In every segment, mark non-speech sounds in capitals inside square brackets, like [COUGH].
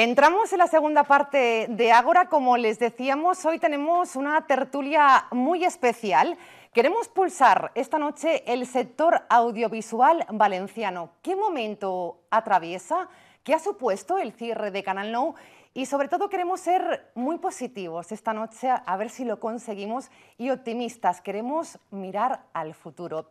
Entramos en la segunda parte de Ágora. Como les decíamos, hoy tenemos una tertulia muy especial. Queremos pulsar esta noche el sector audiovisual valenciano. ¿Qué momento atraviesa? ¿Qué ha supuesto el cierre de Canal Now? Y sobre todo queremos ser muy positivos esta noche, a ver si lo conseguimos, y optimistas. Queremos mirar al futuro.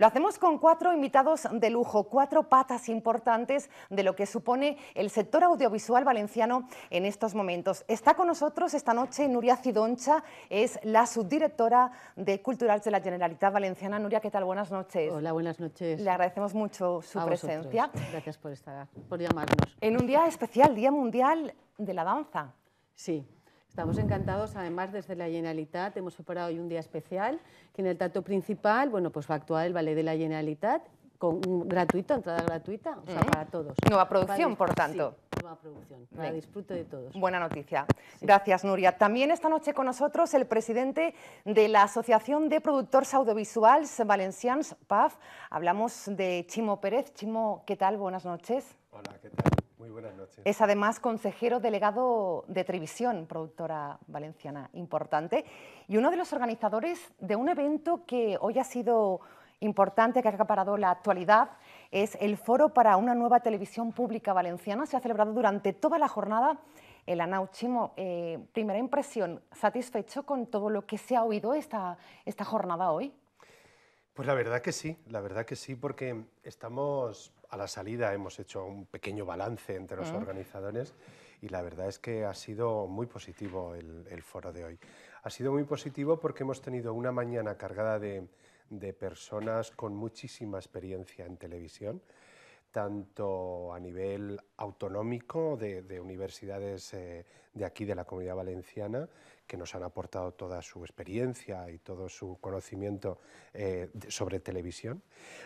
Lo hacemos con cuatro invitados de lujo, cuatro patas importantes de lo que supone el sector audiovisual valenciano en estos momentos. Está con nosotros esta noche Nuria Cidoncha, es la subdirectora de Culturales de la Generalitat Valenciana. Nuria, ¿qué tal? Buenas noches. Hola, buenas noches. Le agradecemos mucho su presencia. Gracias por, estar, por llamarnos. En un día especial, Día Mundial de la Danza. Sí, Estamos encantados, además, desde la Generalitat hemos preparado hoy un día especial, que en el trato principal, bueno, pues va a actuar el ballet de la Generalitat, con, gratuito, entrada gratuita, o sea, para todos. Nueva producción, por tanto. Sí producción, para disfrute de todos. Buena noticia. Gracias, Nuria. También esta noche con nosotros el presidente de la Asociación de Productores Audiovisuales Valencians, PAF. Hablamos de Chimo Pérez. Chimo, ¿qué tal? Buenas noches. Hola, ¿qué tal? Muy buenas noches. Es además consejero delegado de Televisión, productora valenciana importante, y uno de los organizadores de un evento que hoy ha sido importante, que ha acaparado la actualidad, es el Foro para una nueva televisión pública valenciana. Se ha celebrado durante toda la jornada el Anau eh, primera impresión, ¿satisfecho con todo lo que se ha oído esta, esta jornada hoy? Pues la verdad que sí, la verdad que sí, porque estamos a la salida hemos hecho un pequeño balance entre los mm. organizadores y la verdad es que ha sido muy positivo el, foro de hoy. Ha sido muy positivo porque hemos tenido una mañana cargada de personas con muchísima experiencia en televisión tanto a nivel autonómico de, universidades eh, de aquí, de la comunidad valenciana, que nos han aportado toda su experiencia y todo su conocimiento eh, sobre televisión.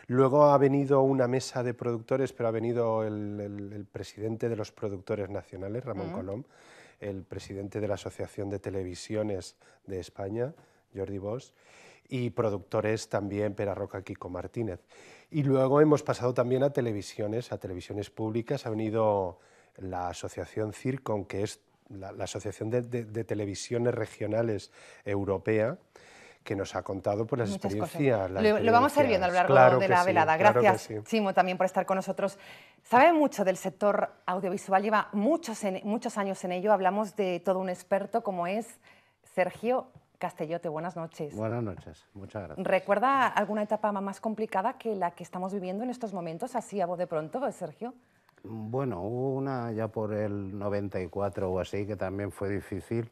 Luego ha venido una mesa de productores, pero ha venido el, presidente de los productores nacionales, Ramón mm. Colom, el presidente de la Asociación de Televisiones de España, Jordi Bosch, y productores también, Pera Roca, Kiko Martínez. Y luego hemos pasado también a televisiones, a televisiones públicas. Ha venido la asociación CIRCON, que es la, Asociación de, Televisiones Regionales Europea, que nos ha contado por pues, las experiencias. lo, vamos a ir viendo a de la velada. Gracias, Simo, también por estar con nosotros. Sabe mucho del sector audiovisual, lleva muchos, muchos años en ello. Hablamos de todo un experto como es Sergio Castellote, buenas noches. Buenas noches, muchas gracias. ¿Recuerda alguna etapa más complicada que la que estamos viviendo en estos momentos, así a de pronto, Sergio? Bueno, hubo una ya por el 94 o así que también fue difícil,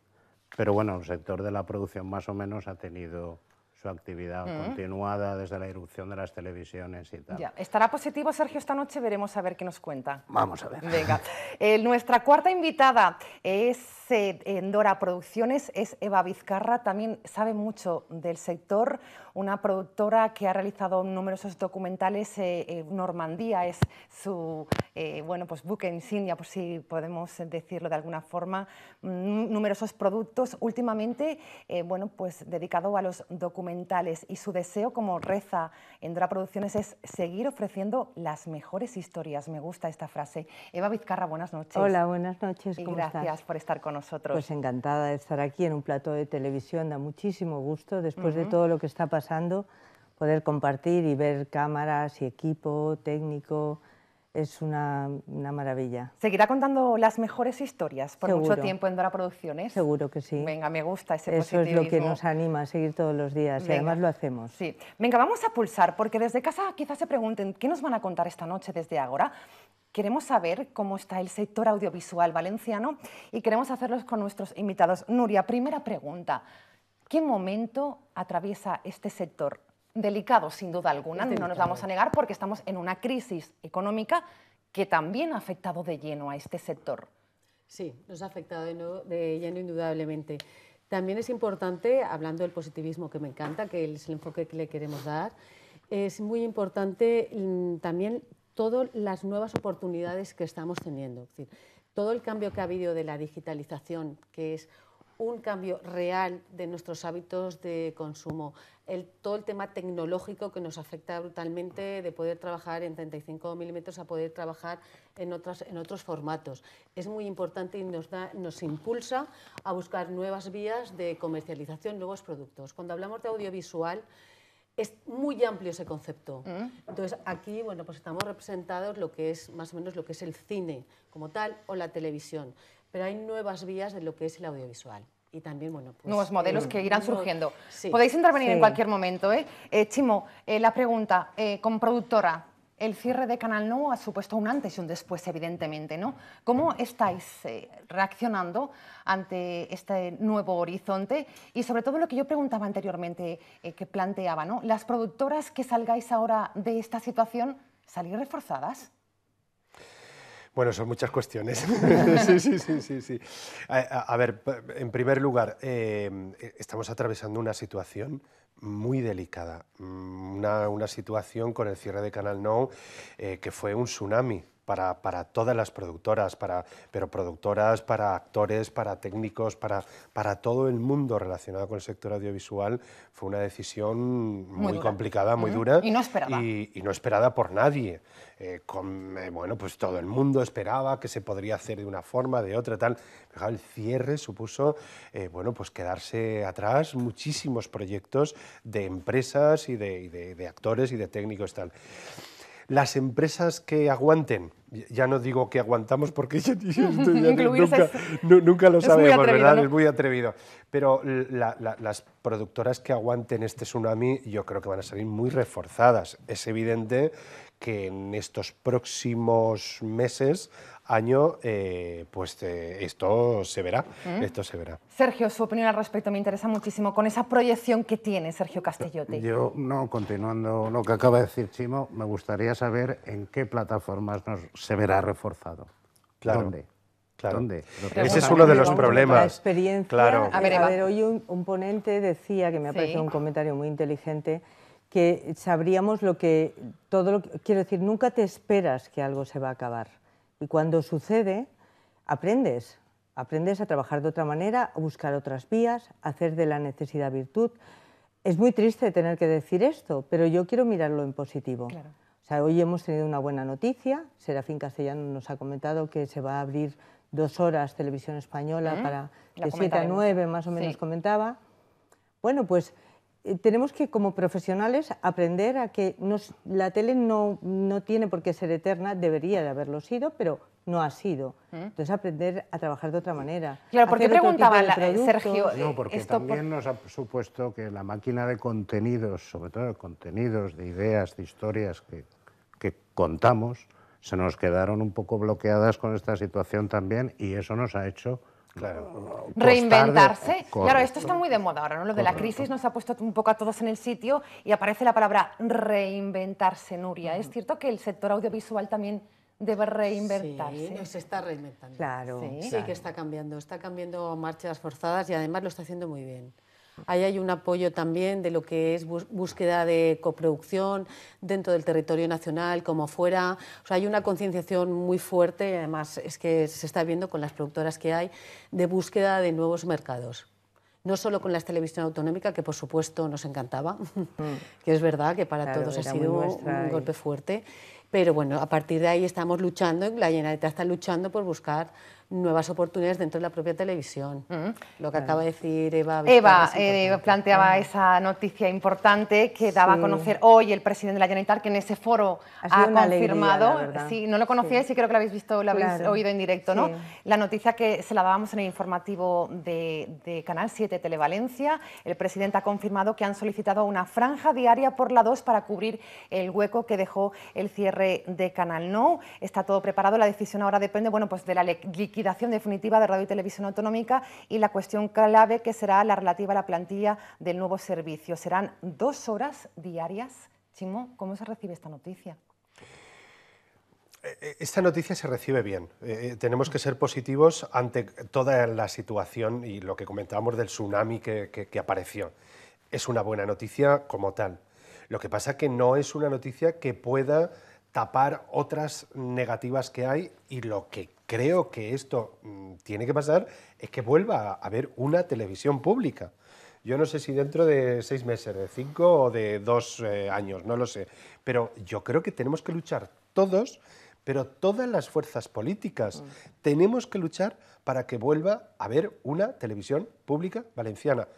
pero bueno, el sector de la producción más o menos ha tenido su actividad mm. continuada desde la irrupción de las televisiones y tal. Ya. ¿Estará positivo, Sergio, esta noche? Veremos a ver qué nos cuenta. Vamos a ver. Venga. Eh, nuestra cuarta invitada es de Endora Producciones es Eva Vizcarra, también sabe mucho del sector, una productora que ha realizado numerosos documentales, eh, eh, Normandía es su eh, bueno, pues buque insignia, por si podemos decirlo de alguna forma, mm, numerosos productos, últimamente bueno, pues dedicado a los documentales y su deseo, como reza en Producciones, es seguir ofreciendo las mejores historias. Me gusta esta frase. Eva Vizcarra, buenas noches. Hola, buenas noches. ¿cómo y gracias por estar con nosotros. Pues encantada de estar aquí en un plato de televisión, da muchísimo gusto, después de todo lo que está pasando, poder compartir y ver cámaras y equipo técnico. Es una, maravilla. Seguirá contando las mejores historias por mucho tiempo en Dora Producciones. Seguro que sí. Venga, me gusta ese Eso es lo que nos anima a seguir todos los días y además lo hacemos. Sí. Venga, vamos a pulsar porque desde casa quizás se pregunten qué nos van a contar esta noche desde ahora. Queremos saber cómo está el sector audiovisual valenciano y queremos hacerlos con nuestros invitados. Nuria, primera pregunta. ¿Qué momento atraviesa este sector? Delicado, sin duda alguna, no nos vamos a negar, porque estamos en una crisis económica que también ha afectado de lleno a este sector. Sí, nos ha afectado de, de lleno indudablemente. También es importante, hablando del positivismo que me encanta, que es el enfoque que le queremos dar, es muy importante mm, también todas las nuevas oportunidades que estamos teniendo. decir, todo el cambio que ha habido de la digitalización, que es un cambio real de nuestros hábitos de consumo, todo el tema tecnológico que nos afecta brutalmente de poder trabajar en 35 milímetros a poder trabajar en, otras, en otros formatos. Es muy importante y nos, nos impulsa a buscar nuevas vías de comercialización, nuevos productos. Cuando hablamos de audiovisual, es muy amplio ese concepto. Mm. Entonces, aquí, bueno, pues estamos representados lo que es más o menos lo que es el cine como tal o la televisión, pero hay nuevas vías de lo que es el audiovisual. Y también, bueno, pues, Nuevos modelos eh, que irán surgiendo. Podéis intervenir en cualquier momento, ¿eh? eh Chimo, eh, la pregunta, con productora, el cierre de Canal No ha supuesto un antes y un después, evidentemente, ¿no? ¿Cómo estáis eh, reaccionando ante este nuevo horizonte? Y sobre todo lo que yo preguntaba anteriormente, eh, que planteaba, Las productoras que salgáis ahora de esta situación, salir reforzadas? Bueno, son muchas cuestiones. [LAUGHS] sí, sí, sí, A, ver, en primer lugar, eh, estamos atravesando una situación muy delicada, mm, una, una situación con el cierre de Canal No eh, que fue un tsunami para, todas las productoras, para, pero productoras, para actores, para técnicos, para, para todo el mundo relacionado con el sector audiovisual, fue una decisión muy, complicada, muy dura. Y no esperada. Y, no esperada por nadie. Eh, con, eh, bueno, pues todo el mundo esperaba que se podría hacer de una forma, de otra, tal. el cierre supuso, eh, bueno, pues quedarse atrás muchísimos proyectos de empresas y de, y de, de actores y de técnicos, tal las empresas que aguanten, ya no digo que aguantamos porque [LAUGHS] [LAUGHS] nunca, lo sabemos, ¿verdad? Es muy atrevido. Pero las productoras que aguanten este tsunami yo creo que van a salir muy reforzadas. Es evidente que en estos próximos meses año, eh, pues eh, esto se verá, ¿Eh? esto se verá. Sergio, su opinión al respecto me interesa muchísimo, con esa proyección que tiene Sergio Castellotti. Yo, no, continuando lo que acaba de decir Chimo, me gustaría saber en qué plataformas se verá reforzado. Claro. ¿Dónde? Ese es uno de los problemas. La experiencia, claro. A ver, hoy un, ponente decía, que me ha parecido un comentario muy inteligente, que sabríamos lo que todo lo que, quiero decir, nunca te esperas que algo se va a acabar. Y cuando sucede, aprendes, aprendes a trabajar de otra manera, a buscar otras vías, a hacer de la necesidad virtud. Es muy triste tener que decir esto, pero yo quiero mirarlo en positivo. O sea, hoy hemos tenido una buena noticia. Serafín Castellano nos ha comentado que se va a abrir dos horas televisión española ¿Eh? para de 7 a 9, más o menos comentaba. Bueno, pues eh, tenemos que como profesionales aprender a que nos, la tele no, tiene por qué ser eterna, debería de haberlo sido, pero no ha sido. ¿Mm? Entonces aprender a trabajar de otra manera. Claro, ¿por qué preguntaba Sergio? No, eh, porque también nos ha supuesto que la máquina de contenidos, sobre todo de contenidos, de ideas, de historias que, que contamos, se nos quedaron un poco bloqueadas con esta situación también y eso nos ha hecho Claro. Reinventarse. Claro, esto está muy de moda ahora, ¿no? Lo de la crisis nos ha puesto un poco a todos en el sitio y aparece la palabra reinventarse, Nuria. ¿Es cierto que el sector audiovisual también debe reinventarse? Sí, se está reinventando. Claro. Sí, que está cambiando. Está cambiando marchas forzadas y además lo está haciendo muy bien. Ahí hay un apoyo también de lo que es búsqueda de coproducción dentro del territorio nacional como fuera. O sea, hay una concienciación muy fuerte, además es que se está viendo con las productoras que hay, de búsqueda de nuevos mercados no solo con la televisión autonómica, que por supuesto nos encantaba, mm. [LAUGHS] que es verdad que para todos ha sido un golpe fuerte, pero bueno, a partir de ahí estamos luchando, la Generalitat está luchando por buscar nuevas oportunidades dentro de la propia televisión. Mm, lo que acaba de decir Eva. Eva eh, planteaba mm. esa noticia importante que daba a conocer hoy el presidente de la Generalitat, que en ese foro ha, confirmado. ...si no lo conocíais, y creo que lo habéis visto, lo habéis oído en directo, ¿no? La noticia que se la dábamos en el informativo de, Canal 7 Televalencia. El presidente ha confirmado que han solicitado una franja diaria por la 2 para cubrir el hueco que dejó el cierre de Canal No. Está todo preparado. La decisión ahora depende, bueno, pues de la liquidez liquidación definitiva de Radio y Televisión Autonómica y la cuestión clave que será la relativa a la plantilla del nuevo servicio. Serán dos horas diarias. Chimo, ¿cómo se recibe esta noticia? Eh, eh, esta noticia se recibe bien. Eh, tenemos que ser positivos ante toda la situación y lo que comentábamos del tsunami que, que apareció. Es una buena noticia como tal. Lo que pasa que no es una noticia que pueda tapar otras negativas que hay y lo que creo que esto mm, tiene que pasar es que vuelva a haber una televisión pública. Yo no sé si dentro de seis meses, de cinco o de dos eh, años, no lo sé. Pero yo creo que tenemos que luchar todos, pero todas las fuerzas políticas. Mm. Tenemos que luchar para que vuelva a haber una televisión pública valenciana.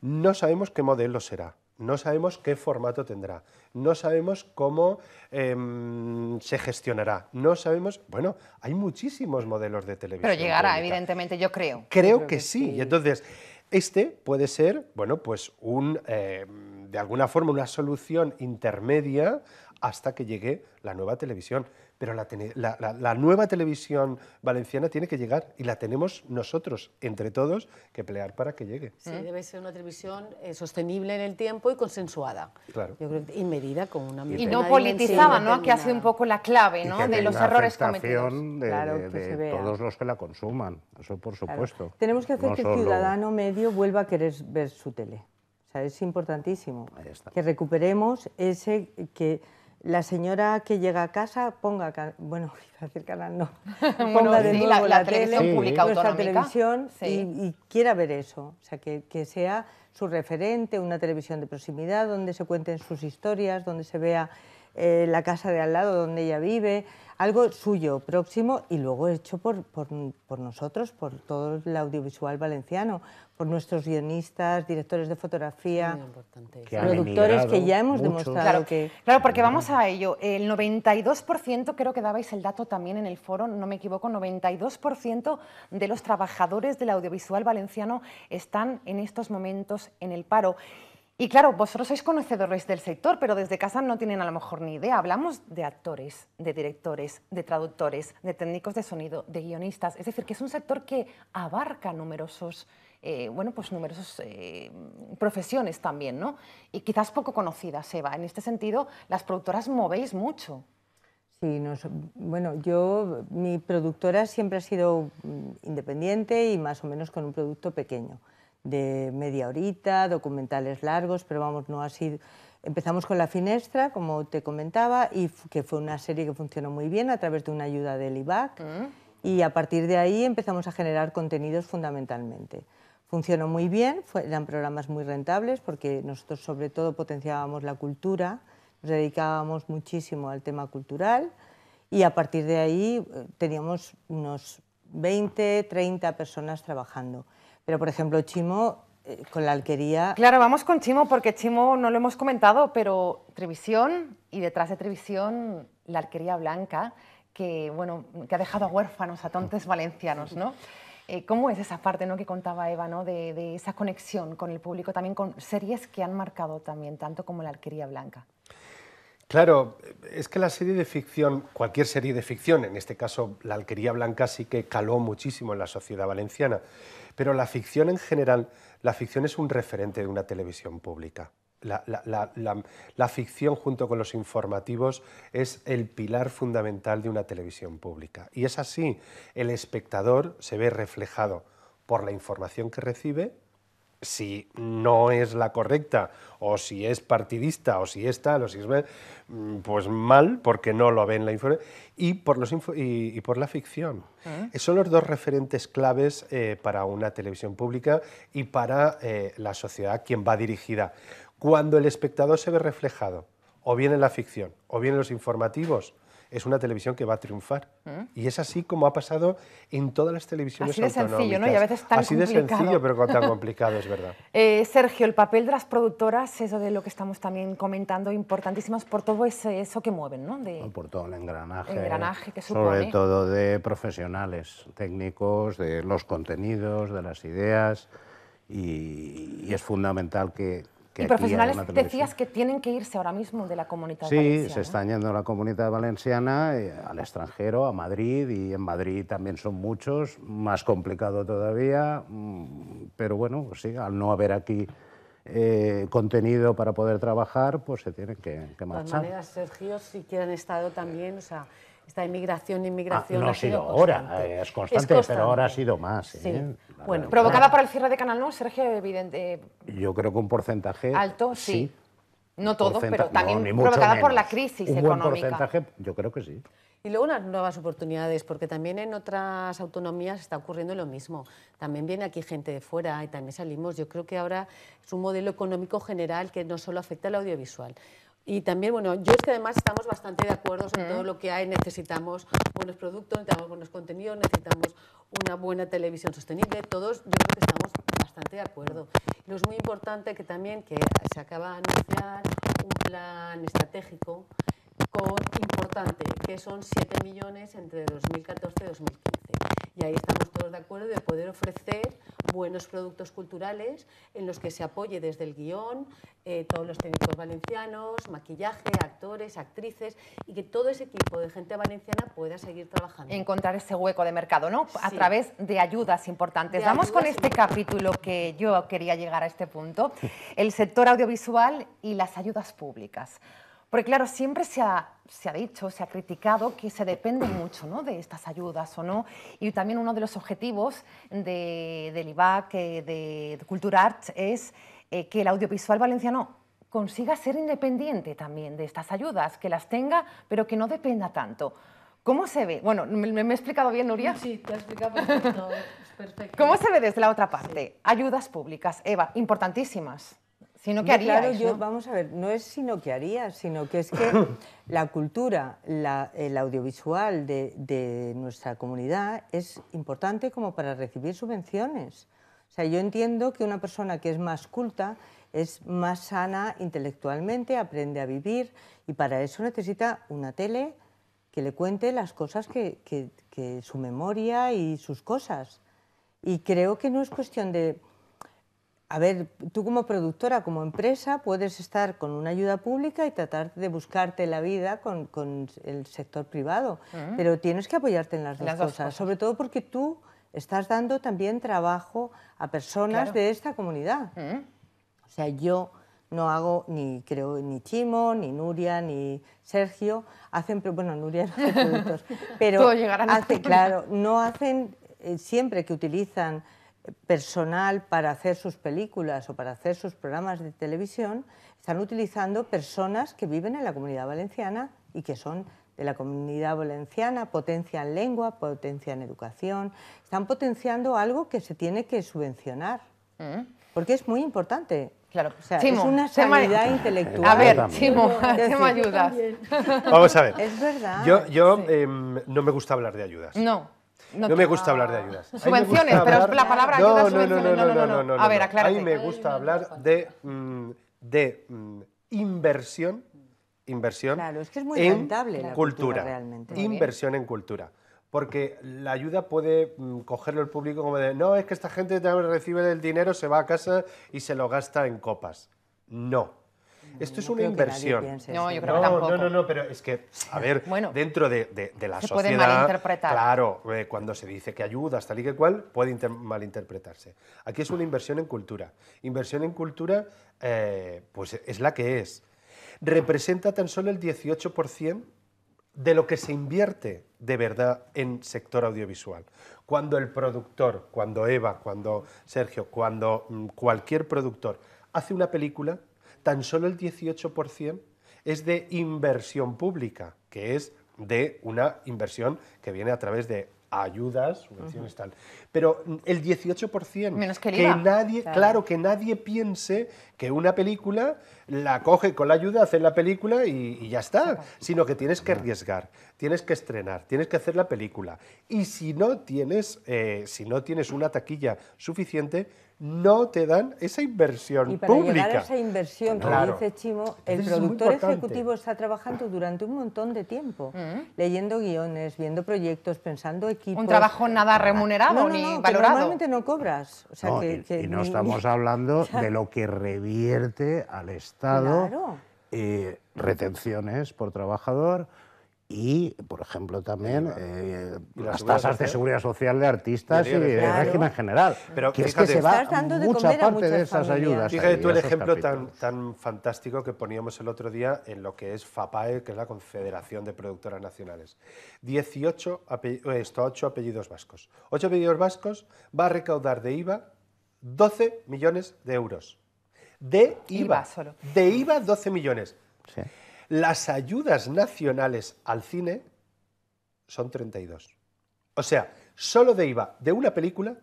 No sabemos qué modelo será. No sabemos qué formato tendrá, no sabemos cómo em, se gestionará, no sabemos, bueno, hay muchísimos modelos de televisión. Pero llegará, evidentemente, yo creo. Creo, que, sí. Y entonces, este puede ser, bueno, pues un, em, de alguna forma una solución intermedia hasta que llegue la nueva televisión. Pero la, nueva televisión valenciana tiene que llegar y la tenemos nosotros, entre todos, que pelear para que llegue. debe ser una televisión eh, sostenible en el tiempo y consensuada. y medida con una... Y, y no politizada, ¿no? Que hace un poco la clave, ¿no? De los errores cometidos. De, de, de, de todos los que la consuman, eso por supuesto. Tenemos que hacer que el ciudadano medio vuelva a querer ver su tele. O sea, es importantísimo que recuperemos ese que la señora que llega a casa ponga, bueno, [LAUGHS] decir canal no, [LAUGHS] ponga de nuevo la, televisión tele, y, quiera ver eso, o sea, que, que, sea su referente, una televisión de proximidad donde se cuenten sus historias, donde se vea eh, la casa de al lado donde ella vive, algo suyo, próximo y luego hecho por, nosotros, por todo el audiovisual valenciano, por nuestros guionistas, directores de fotografía, productores que ya hemos demostrado que... Claro, porque vamos a ello. El 92%, creo que dabais el dato también en el foro, no me equivoco, 92% de los trabajadores del audiovisual valenciano están en estos momentos en el paro. Y claro, vosotros sois conocedores del sector, pero desde casa no tienen a lo mejor ni idea. Hablamos de actores, de directores, de traductores, de técnicos de sonido, de guionistas. Es decir, que es un sector que abarca numerosos, eh, bueno, pues numerosos eh, profesiones también, ¿no? Y quizás poco conocidas, Eva. En este sentido, las productoras movéis mucho. Sí, bueno, yo, mi productora siempre ha sido mm, independiente y más o menos con un producto pequeño de media horita, documentales largos, pero vamos, no ha sido... Empezamos con La Finestra, como te comentaba, y que fue una serie que funcionó muy bien a través de una ayuda del IBAC. Mm. Y a partir de ahí empezamos a generar contenidos fundamentalmente. Funcionó muy bien, eran programas muy rentables porque nosotros sobre todo potenciábamos la cultura, nos dedicábamos muchísimo al tema cultural y a partir de ahí eh, teníamos unos 20, 30 personas trabajando. Pero, por ejemplo, Chimo, eh, con la alquería... Claro, vamos con Chimo, porque Chimo no lo hemos comentado, pero Trevisión y detrás de Trevisión la alquería blanca, que, bueno, que ha dejado a huérfanos a tontes valencianos, ¿no? Eh, ¿Cómo es esa parte ¿no? que contaba Eva, de, de esa conexión con el público, también con series que han marcado también, tanto como la alquería blanca? Claro, es que la serie de ficción, cualquier serie de ficción, en este caso la Alquería Blanca sí que caló muchísimo en la sociedad valenciana, pero la ficción en general, la ficción es un referente de una televisión pública. La, ficción junto con los informativos es el pilar fundamental de una televisión pública. Y es así, el espectador se ve reflejado por la información que recibe si no es la correcta, o si es partidista, o si es tal, o si es mm, pues mal, porque no lo ven la información, y por, y, por la ficción. Ah. Eh, son los dos referentes claves eh, para una televisión pública y para eh, la sociedad, quien va dirigida. Cuando el espectador se ve reflejado, o bien en la ficción, o bien en los informativos, es una televisión que va a triunfar. Mm. Y es así como ha pasado en todas las televisiones Así de sencillo, ¿no? Y a veces tan Así de sencillo, pero tan complicado, es verdad. [LAUGHS] Eh, Sergio, el papel de las productoras, eso de lo que estamos también comentando, importantísimas por todo ese, eso que mueven, ¿no? por todo el engranaje. Sobre todo de profesionales técnicos, de los contenidos, de las ideas. y es fundamental que, y profesionales decías que tienen que irse ahora mismo de la comunidad valenciana. Sí, se están yendo a la comunidad valenciana, eh, al extranjero, a Madrid, y en Madrid también son muchos, más complicado todavía, mm, pero bueno, pues sí, al no haber aquí eh, contenido para poder trabajar, pues se tienen que, marchar. De todas maneras, Sergio, si quieren estado también, o sea, esta inmigración, inmigración. Ah, no ha sido, ahora, eh, es constante, pero ahora ha sido más. ¿eh? bueno, provocada por el cierre de Canal 9, Sergio, evidente. Eh, yo creo que un porcentaje. Alto, sí. No todo, pero también provocada por la crisis un económica. porcentaje, yo creo que sí. Y luego unas nuevas oportunidades, porque también en otras autonomías está ocurriendo lo mismo. También viene aquí gente de fuera y también salimos. Yo creo que ahora es un modelo económico general que no solo afecta al audiovisual, y también, bueno, yo es que además estamos bastante de acuerdo en todo lo que hay. Necesitamos buenos productos, necesitamos buenos contenidos, necesitamos una buena televisión sostenible. Todos yo creo que estamos bastante de acuerdo. Lo es muy importante que también que se acaba de anunciar un plan estratégico importante, que son 7 millones entre 2014 y 2015. Y ahí estamos todos de acuerdo de poder ofrecer buenos productos culturales en los que se apoye desde el guión, eh, todos los técnicos valencianos, maquillaje, actores, actrices, y que todo ese equipo de gente valenciana pueda seguir trabajando. Encontrar ese hueco de mercado, ¿no? A través de ayudas importantes. Vamos con este capítulo que yo quería llegar a este punto, el sector audiovisual y las ayudas públicas. Porque claro, siempre se ha, dicho, se ha criticado que se depende mucho ¿no? de estas ayudas o no. Y también uno de los objetivos del IBAC, eh, de, de Cultura Arts, es eh, que el audiovisual valenciano consiga ser independiente también de estas ayudas, que las tenga, pero que no dependa tanto. ¿Cómo se ve? Bueno, ¿me, he explicado bien, Nuria? Sí, te he explicado perfecto, ¿Cómo se ve desde la otra parte? Ayudas públicas, Eva, importantísimas que haría. Claro, vamos a ver, no es sino que haría, sino que es que [COUGHS] la cultura, el audiovisual de, nuestra comunidad es importante como para recibir subvenciones. O sea, yo entiendo que una persona que es más culta es más sana intelectualmente, aprende a vivir y para eso necesita una tele que le cuente las cosas que, que su memoria y sus cosas. Y creo que no es cuestión de a ver, tú como productora, como empresa, puedes estar con una ayuda pública y tratar de buscarte la vida con, el sector privado, mm. pero tienes que apoyarte en las, dos, cosas, sobre todo porque tú estás dando también trabajo a personas de esta comunidad. Mm. O sea, yo no hago ni creo ni Chimo, ni Nuria, ni Sergio, hacen, bueno, Nuria no [LAUGHS] hace productos, pero hace, claro, no hacen eh, siempre que utilizan personal para hacer sus películas o para hacer sus programas de televisión, están utilizando personas que viven en la comunidad valenciana y que son de la comunidad valenciana, potencian lengua, potencian educación, están potenciando algo que se tiene que subvencionar, mm. porque es muy importante. Claro. O sea, es una sanidad intelectual. A ver, Chimo, ayudas? Vamos a ver. Es verdad. Yo, em, no me gusta hablar de ayudas. No. No, me gusta hablar de ayudas. Subvenciones, pero la palabra ayuda no, subvenciones. No, no, no, no, no, A ver, aclárate. A mí me gusta hablar de, mm, de mm, inversión, inversión claro, es que es muy en rentable la cultura, cultura realmente. Inversión en cultura. Porque la ayuda puede mm, cogerlo el público como de, no, es que esta gente recibe el dinero, se va a casa y se lo gasta en copas. No esto es una inversión. no, yo creo que tampoco. No, no, no, pero es que, a ver, [LAUGHS] dentro de, de, la se Puede malinterpretar. Claro, eh, cuando se dice que ayuda hasta y que cual, puede malinterpretarse. Aquí es una inversión en cultura. Inversión en cultura, eh, pues es la que es. Representa tan solo el 18% de lo que se invierte de verdad en sector audiovisual. Cuando el productor, cuando Eva, cuando Sergio, cuando mm, cualquier productor hace una película, tan solo el 18% es de inversión pública, que es de una inversión que viene a través de ayudas, subvenciones tal pero el 18%. que, nadie, claro. que nadie piense que una película la coge con la ayuda, hace la película y, ya está, sino que tienes que arriesgar, tienes que estrenar, tienes que hacer la película. Y si no tienes, eh, si no tienes una taquilla suficiente, no te dan esa inversión y para pública. esa inversión que dice Chimo, el productor ejecutivo está trabajando durante un montón de tiempo, mm. leyendo guiones, viendo proyectos, pensando equipos. Un trabajo nada remunerado ni no, normalmente no cobras. Y, no estamos [LAUGHS] hablando de lo que revierte al Estado eh, retenciones por trabajador, y, por ejemplo, también eh, las tasas de seguridad social de artistas y de régimen general. Pero que es que se va dando mucha parte de esas ayudas. Fíjate tú el ejemplo tan, tan, fantástico que poníamos el otro día en lo que es FAPAE, que es la Confederación de Productoras Nacionales. 18 8 eh, apellidos vascos. 8 apellidos vascos va a recaudar de IVA 12 millones de euros. De IVA. De IVA 12 millones. Sí. Las ayudas nacionales al cine son 32. O sea, solo de IVA de una película,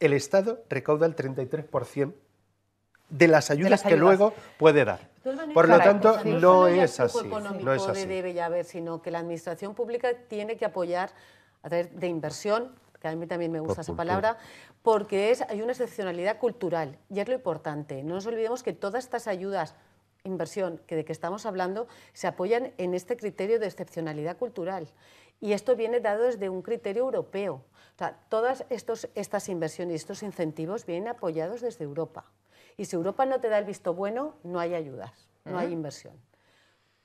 el Estado recauda el 33% de las ayudas, que luego puede dar. Por lo tanto, pues, no, es así, no es así. debe ya haber, sino que la administración pública tiene que apoyar a través de inversión, que a mí también me gusta esa palabra, porque es, hay una excepcionalidad cultural y es lo importante. No nos olvidemos que todas estas ayudas inversión que de que estamos hablando se apoyan en este criterio de excepcionalidad cultural. Y esto viene dado desde un criterio europeo. todas estas inversiones y estos incentivos vienen apoyados desde Europa. Y si Europa no te da el visto bueno, no hay ayudas, no hay inversión.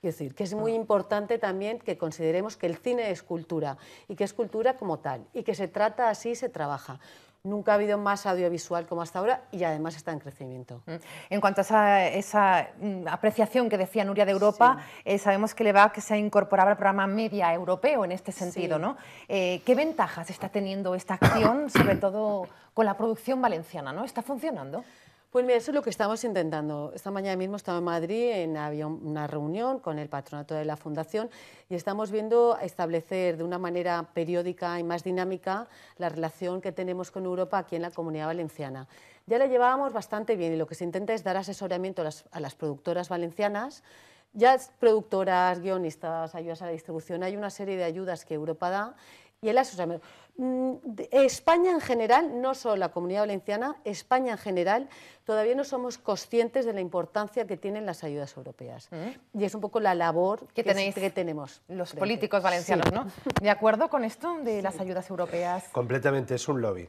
Es decir, que es muy ah. importante también que consideremos que el cine es cultura y que es cultura como tal y que se trata así, y se trabaja. Nunca ha habido más audiovisual como hasta ahora y además está en crecimiento. Mm. En cuanto a esa, mm, apreciación que decía Nuria de Europa, eh, sabemos que le va que se ha incorporado al programa media europeo en este sentido. ¿no? Eh, ¿Qué ventajas está teniendo esta acción, sobre todo con la producción valenciana? ¿no? ¿Está funcionando? Pues mira, eso es lo que estamos intentando. Esta mañana mismo estaba en Madrid, en, había una reunión con el patronato de la Fundación y estamos viendo establecer de una manera periódica y más dinámica la relación que tenemos con Europa aquí en la Comunidad Valenciana. Ya la llevábamos bastante bien y lo que se intenta es dar asesoramiento a las, productoras valencianas ya productoras, guionistas, ayudas a la distribución, hay una serie de ayudas que Europa da y el asesoramiento. Mm, España en general, no solo la comunidad valenciana, España en general, todavía no somos conscientes de la importancia que tienen las ayudas europeas. Mm. Y es un poco la labor que, tenemos. Los políticos valencianos, ¿no? ¿De acuerdo con esto de las ayudas europeas? Completamente, es un lobby.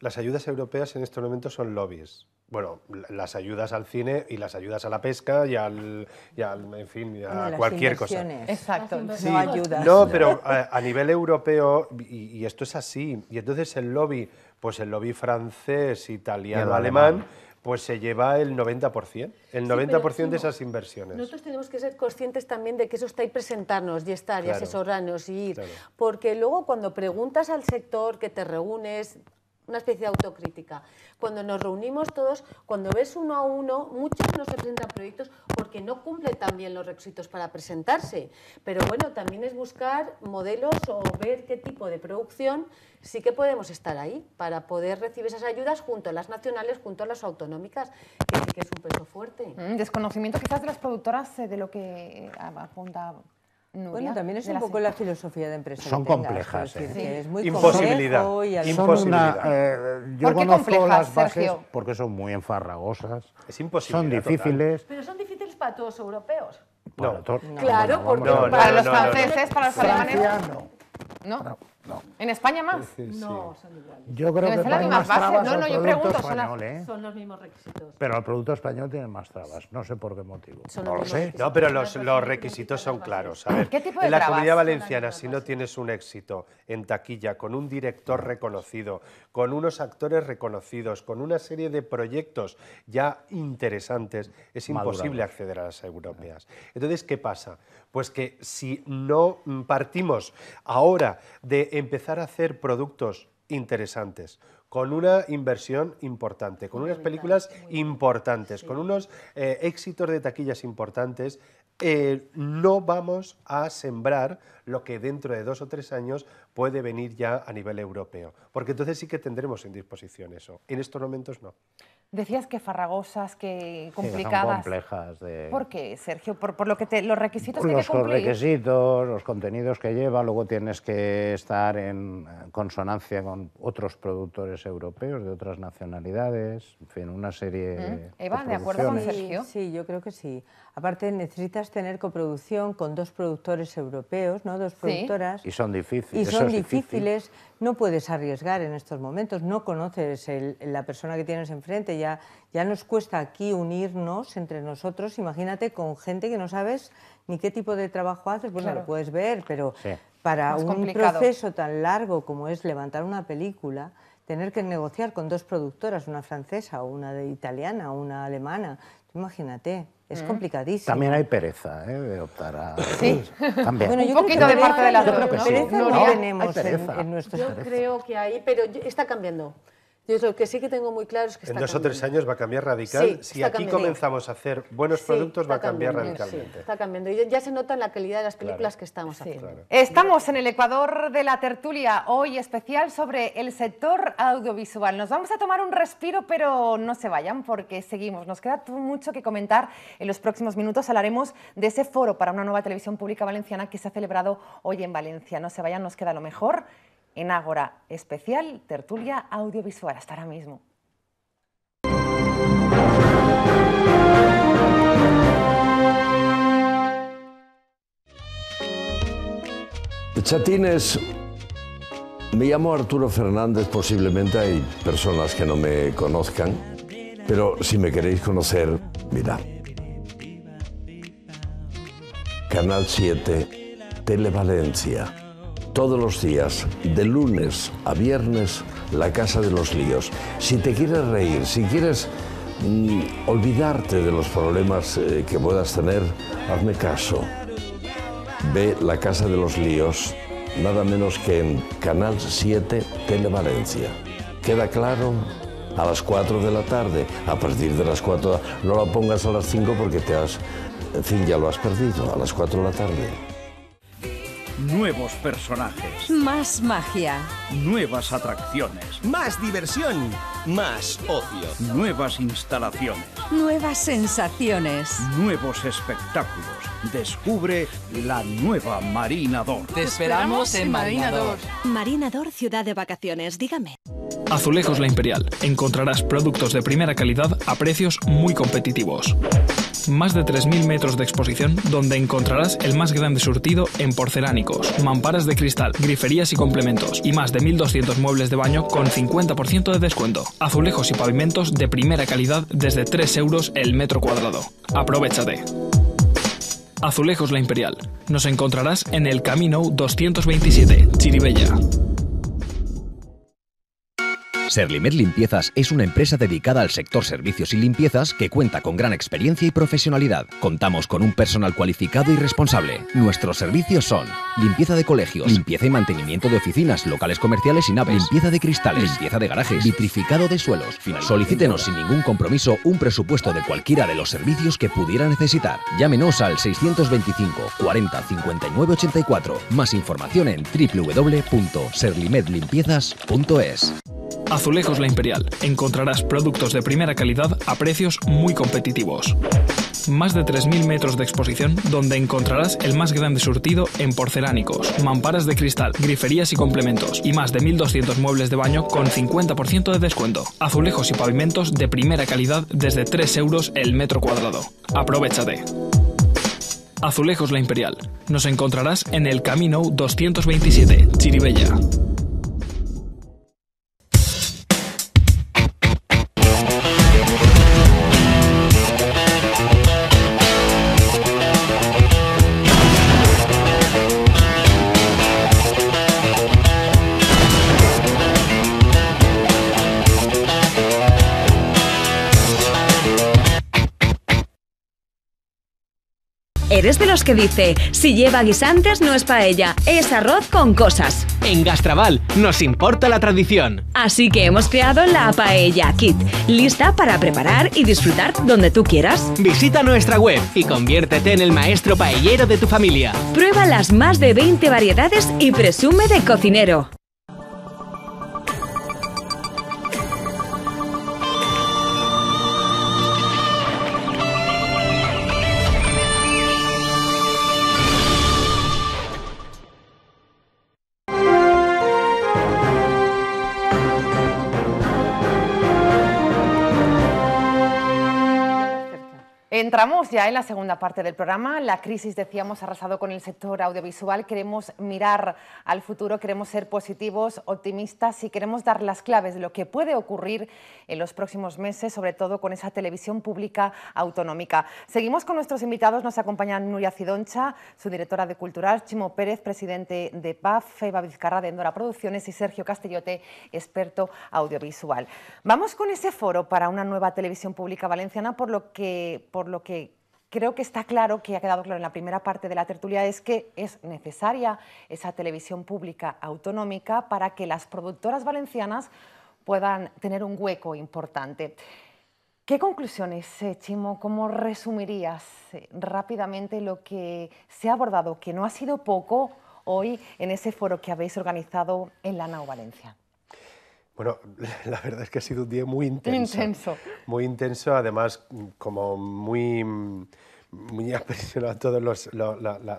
Las ayudas europeas en este momento son lobbies. Bueno, las ayudas al cine y las ayudas a la pesca y al, y al en fin, a cualquier cosa. Exacto, no ayudas. No, pero eh, a, nivel europeo, y, esto es así, y entonces el lobby, pues el lobby francés, italiano, alemán, pues se lleva el 90%, el 90% de esas inversiones. Nosotros tenemos que ser conscientes también de que eso está ahí presentarnos y estar y asesorarnos y ir, porque luego cuando preguntas al sector que te reúnes, una especie de autocrítica. Cuando nos reunimos todos, cuando ves uno a uno, muchos no se presentan proyectos porque no cumplen también los requisitos para presentarse. Pero bueno, también es buscar modelos o ver qué tipo de producción sí que podemos estar ahí para poder recibir esas ayudas junto a las nacionales, junto a las autonómicas, que es un peso fuerte. Mm, desconocimiento quizás de las productoras eh, de lo que eh, apunta bueno, también es un poco la filosofía de empresa. Son complejas. Es, ¿eh? es muy Imposibilidad. Eh, imposibilidad. Una, yo ¿Por qué complejas, las bases porque son muy enfarragosas. Es imposible. Son difíciles. Pero son difíciles para todos europeos. No, claro, porque para los franceses, para los alemanes. No. ¿En España más? No, son iguales. Yo creo que No, no, yo pregunto. ¿eh? son, los mismos requisitos. Pero el producto español tiene más trabas. No sé por qué motivo. no lo sé. No, pero los, requisitos son claros. A ¿Qué tipo de en la comunidad valenciana, si no tienes un éxito en taquilla, con un director reconocido, con unos actores reconocidos, con una serie de proyectos ya interesantes, es imposible acceder a las europeas. Entonces, ¿qué pasa? Pues que si no mm, partimos ahora de empezar a hacer productos interesantes, con una inversión importante, con unas películas importantes, con unos eh, éxitos de taquillas importantes, eh, no vamos a sembrar lo que dentro de dos o tres años puede venir ya a nivel europeo, porque entonces sí que tendremos en disposición eso. En estos momentos no. Decías que farragosas, que complicadas. Sí, complejas. ¿Por qué, Sergio? Por, lo que te, los requisitos que cumplir. Los requisitos, los contenidos que lleva, luego tienes que estar en consonancia con otros productores europeos de otras nacionalidades, en fin, una serie. ¿Mm? Eva, de, acuerdo con Sergio? Sí, yo creo que sí. Aparte necesitas tener coproducción con dos productores europeos, no, dos productoras. Y son difíciles. Y son difíciles no puedes arriesgar en estos momentos, no conoces la persona que tienes enfrente, ya, ya nos cuesta aquí unirnos entre nosotros, imagínate con gente que no sabes ni qué tipo de trabajo haces, bueno, no lo puedes ver, pero para un proceso tan largo como es levantar una película, tener que negociar con dos productoras, una francesa, una de italiana, una alemana, imagínate. Es mm. complicadísimo. También hay pereza ¿eh? de optar a. Sí, también. Bueno, yo un poquito de parte de la Pereza no, no, tenemos en, nuestro... Yo creo que hay, pero está cambiando. Yo lo que sí que tengo muy claro es que... Está en dos o tres años va a cambiar radical. si aquí comenzamos a hacer buenos productos va a cambiar radicalmente. está cambiando. Y ya se nota en la calidad de las películas que estamos haciendo. Estamos en el Ecuador de la tertulia, hoy especial sobre el sector audiovisual. Nos vamos a tomar un respiro, pero no se vayan porque seguimos. Nos queda mucho que comentar. En los próximos minutos hablaremos de ese foro para una nueva televisión pública valenciana que se ha celebrado hoy en Valencia. No se vayan, nos queda lo mejor en Ágora, especial tertulia audiovisual. Hasta ahora mismo. Chatines, me llamo Arturo Fernández, posiblemente hay personas que no me conozcan, pero si me queréis conocer, mirad. Canal 7, Televalencia todos los días, de lunes a viernes, la Casa de los Líos. Si te quieres reír, si quieres mm, olvidarte de los problemas eh, que puedas tener, hazme caso. Ve la Casa de los Líos, nada menos que en Canal 7 Televalencia. ¿Queda claro? A las 4 de la tarde, a partir de las 4, no la pongas a las 5 porque te has, en fin, ya lo has perdido, a las 4 de la tarde. Nuevos personajes. Más magia. Nuevas atracciones. Más diversión. Más ocio. Nuevas instalaciones. Nuevas sensaciones. Nuevos espectáculos. Descubre la nueva Marinador. Te esperamos en Marinador. Marinador, ciudad de vacaciones, dígame. Azulejos La Imperial. Encontrarás productos de primera calidad a precios muy competitivos más de 3.000 metros de exposición donde encontrarás el más grande surtido en porcelánicos, mamparas de cristal, griferías y complementos y más de 1.200 muebles de baño con 50% de descuento, azulejos y pavimentos de primera calidad desde 3 euros el metro cuadrado. Aprovechate. Azulejos La Imperial. Nos encontrarás en el Camino 227, Chiribella. Serlimed Limpiezas es una empresa dedicada al sector servicios y limpiezas que cuenta con gran experiencia y profesionalidad. Contamos con un personal cualificado y responsable. Nuestros servicios son limpieza de colegios, limpieza y mantenimiento de oficinas, locales comerciales y naves, limpieza de cristales, limpieza de garajes, vitrificado de suelos. Solicítenos sin ningún compromiso un presupuesto de cualquiera de los servicios que pudiera necesitar. Llámenos al 625 40 59 84. Más información en www.serlimedlimpiezas.es Azulejos La Imperial. Encontrarás productos de primera calidad a precios muy competitivos. Más de 3.000 metros de exposición donde encontrarás el más grande surtido en porcelánicos, mamparas de cristal, griferías y complementos y más de 1.200 muebles de baño con 50% de descuento. Azulejos y pavimentos de primera calidad desde 3 euros el metro cuadrado. Aprovechate. Azulejos La Imperial. Nos encontrarás en el Camino 227, Chiribella. ¿Eres de los que dice, si lleva guisantes no es paella, es arroz con cosas? En Gastrabal nos importa la tradición. Así que hemos creado la Paella Kit, lista para preparar y disfrutar donde tú quieras. Visita nuestra web y conviértete en el maestro paellero de tu familia. Prueba las más de 20 variedades y presume de cocinero. entramos ya en la segunda parte del programa. La crisis, decíamos, ha arrasado con el sector audiovisual. Queremos mirar al futuro, queremos ser positivos, optimistas y queremos dar las claves de lo que puede ocurrir en los próximos meses, sobre todo con esa televisión pública autonómica. Seguimos con nuestros invitados. Nos acompañan Nuria Cidoncha, su directora de Cultural, Chimo Pérez, presidente de PAF, Eva Vizcarra de Endora Producciones y Sergio Castellote, experto audiovisual. Vamos con ese foro para una nueva televisión pública valenciana, por lo que, por lo creo que está claro, que ha quedado claro en la primera parte de la tertulia, es que es necesaria esa televisión pública autonómica para que las productoras valencianas puedan tener un hueco importante. ¿Qué conclusiones, eh, Chimo? ¿Cómo resumirías eh, rápidamente lo que se ha abordado, que no ha sido poco hoy en ese foro que habéis organizado en la NAO Valencia? Bueno, [LAUGHS] la verdad es que ha sido un día muy intenso. Muy intenso, además, como muy muy [LAUGHS] todas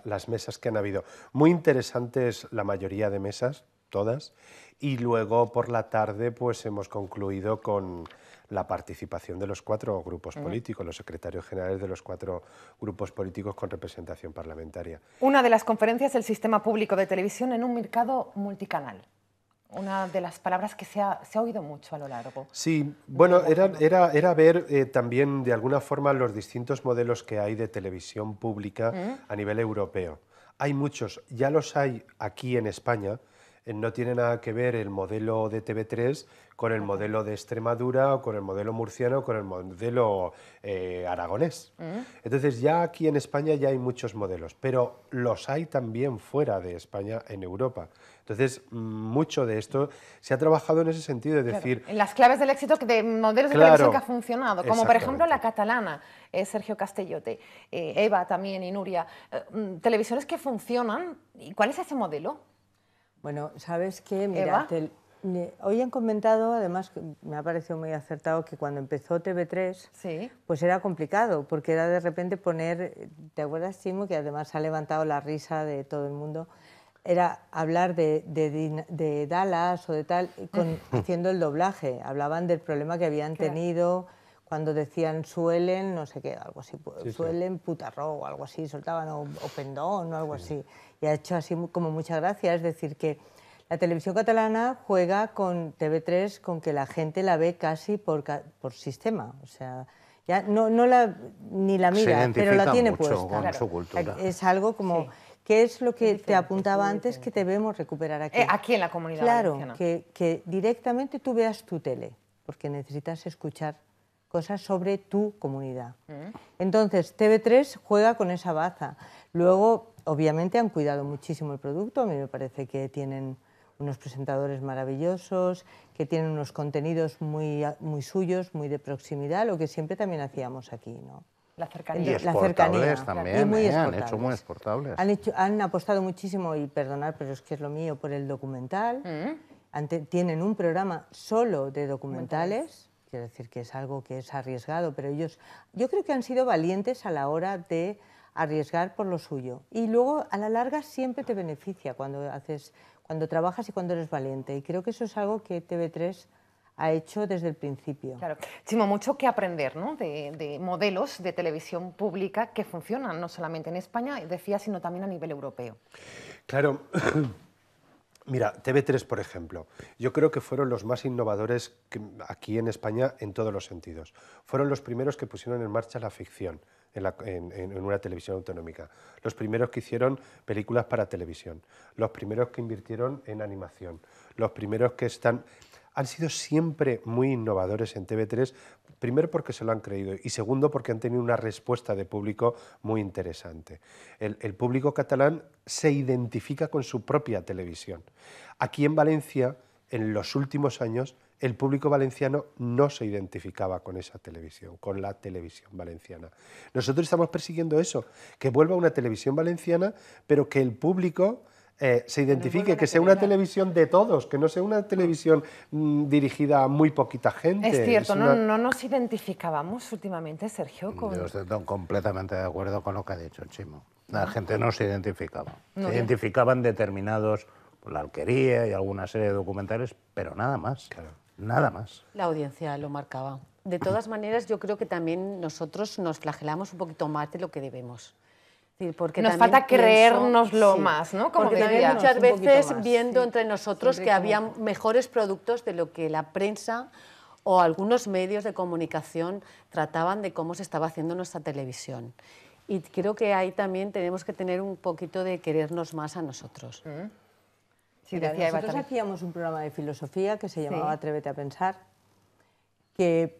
las mesas que han habido. Muy interesantes la mayoría de mesas, todas. Y luego por la tarde pues hemos concluido con la participación de los cuatro grupos políticos, los secretarios generales de los cuatro grupos políticos con representación parlamentaria. Una de las conferencias, el sistema público de televisión en un mercado multicanal una de las palabras que se ha, oído mucho a lo largo. Sí, bueno, era, ver eh, también de alguna forma los distintos modelos que hay de televisión pública a nivel europeo. Hay muchos, ya los hay aquí en España, eh, no tiene nada que ver el modelo de TV3 con el modelo de Extremadura o con el modelo murciano o con el modelo eh, aragonés. Entonces ya aquí en España ya hay muchos modelos, pero los hay también fuera de España en Europa. Entonces, mucho de esto se ha trabajado en ese sentido, de decir... en las claves del éxito de modelos de televisión que ha funcionado, como por ejemplo la catalana, eh, Sergio Castellote, eh, Eva también y Nuria, eh, mm, televisiones que funcionan, ¿y cuál es ese modelo? Bueno, sabes que, mira, hoy han comentado, además, me ha parecido muy acertado que cuando empezó TV3, sí. pues era complicado, porque era de repente poner, ¿te acuerdas, Timo, que además ha levantado la risa de todo el mundo? era hablar de, de, Dallas o de tal, [LAUGHS] haciendo el doblaje. Hablaban del problema que habían tenido cuando decían suelen, no sé qué, algo así, suelen putarro o algo así, soltaban o, o pendón o algo así. Y ha hecho así como mucha gracia, es decir, que la televisión catalana juega con TV3, con que la gente la ve casi por, sistema, o sea, ya no, no la, ni la mira, pero la tiene mucho Es algo como que es lo que te apuntaba antes que te debemos recuperar aquí. Eh, aquí en la comunidad. Claro, que, directamente tú veas tu tele, porque necesitas escuchar cosas sobre tu comunidad. Mm. Entonces, TV3 juega con esa baza. Luego, obviamente, han cuidado muchísimo el producto. A mí me parece que tienen unos presentadores maravillosos, que tienen unos contenidos muy, muy suyos, muy de proximidad, lo que siempre también hacíamos aquí. ¿no? La cercanía. la cercanía. también, muy ¿eh? han hecho muy exportables. Han, apostado muchísimo, y perdonar, pero es que es lo mío, por el documental. Mm. Ante, tienen un programa solo de documentales, quiero decir que es algo que es arriesgado, pero ellos, yo creo que han sido valientes a la hora de arriesgar por lo suyo. Y luego, a la larga, siempre te beneficia cuando haces cuando trabajas y cuando eres valiente. Y creo que eso es algo que TV3 ha hecho desde el principio. Claro, Chimo, mucho que aprender ¿no? de, modelos de televisión pública que funcionan no solamente en España, decía, sino también a nivel europeo. Claro, [COUGHS] mira, TV3, por ejemplo, yo creo que fueron los más innovadores aquí en España en todos los sentidos. Fueron los primeros que pusieron en marcha la ficción. en, una televisión autonómica. Los primeros que hicieron películas para televisión, los primeros que invirtieron en animación, los primeros que están han sido siempre muy innovadores en TV3, primero porque se lo han creído y segundo porque han tenido una respuesta de público muy interesante. El, público catalán se identifica con su propia televisión. Aquí en Valencia, en los últimos años, el público valenciano no se identificaba con esa televisión, con la televisión valenciana. Nosotros estamos persiguiendo eso, que vuelva una televisión valenciana, pero que el público eh, se identifique, que sea una televisión de todos, que no sea una televisión mm, dirigida a muy poquita gente. Es cierto, no, nos identificábamos últimamente, Sergio, con... Yo estoy completamente de acuerdo con lo que ha dicho Chimo. La gente no se identificaba. se identificaban determinados, por la alquería y alguna serie de documentales, pero nada más. Claro. Nada más. La audiencia lo marcaba. De todas maneras, yo creo que también nosotros nos flagelamos un poquito más de lo que debemos porque nos falta creérnoslo más, ¿no? Como porque también muchas veces viendo entre nosotros que había mejores productos de lo que la prensa o algunos medios de comunicación trataban de cómo se estaba haciendo nuestra televisión. Y creo que ahí también tenemos que tener un poquito de querernos más a nosotros. Mm. nosotros hacíamos un programa de filosofía que se llamaba Atrévete a pensar, que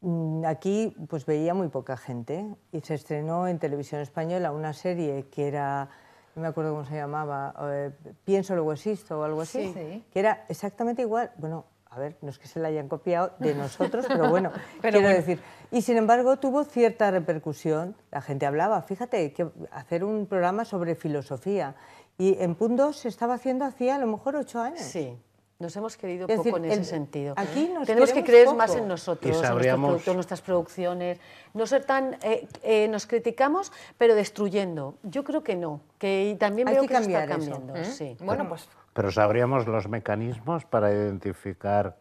Mm, aquí pues veía muy poca gente y se estrenó en televisión española una serie que era, no me acuerdo cómo se llamaba, eh, Pienso luego existo o algo así, que era exactamente igual, bueno, a ver, no es que se la hayan copiado de nosotros, pero bueno, [LAUGHS] quiero decir, y sin embargo tuvo cierta repercusión, la gente hablaba, fíjate, que hacer un programa sobre filosofía y en Punto se estaba haciendo hacía a lo mejor ocho años. Sí. Nos hemos querido poco en ese sentido. Aquí Tenemos que creer más en nosotros, en nuestras producciones. No ser tan. Eh, eh, nos criticamos, pero destruyendo. Yo creo que no. Que también Hay veo que, cambiar está cambiando. ¿Eh? Bueno, pero, pues. Pero sabríamos los mecanismos para identificar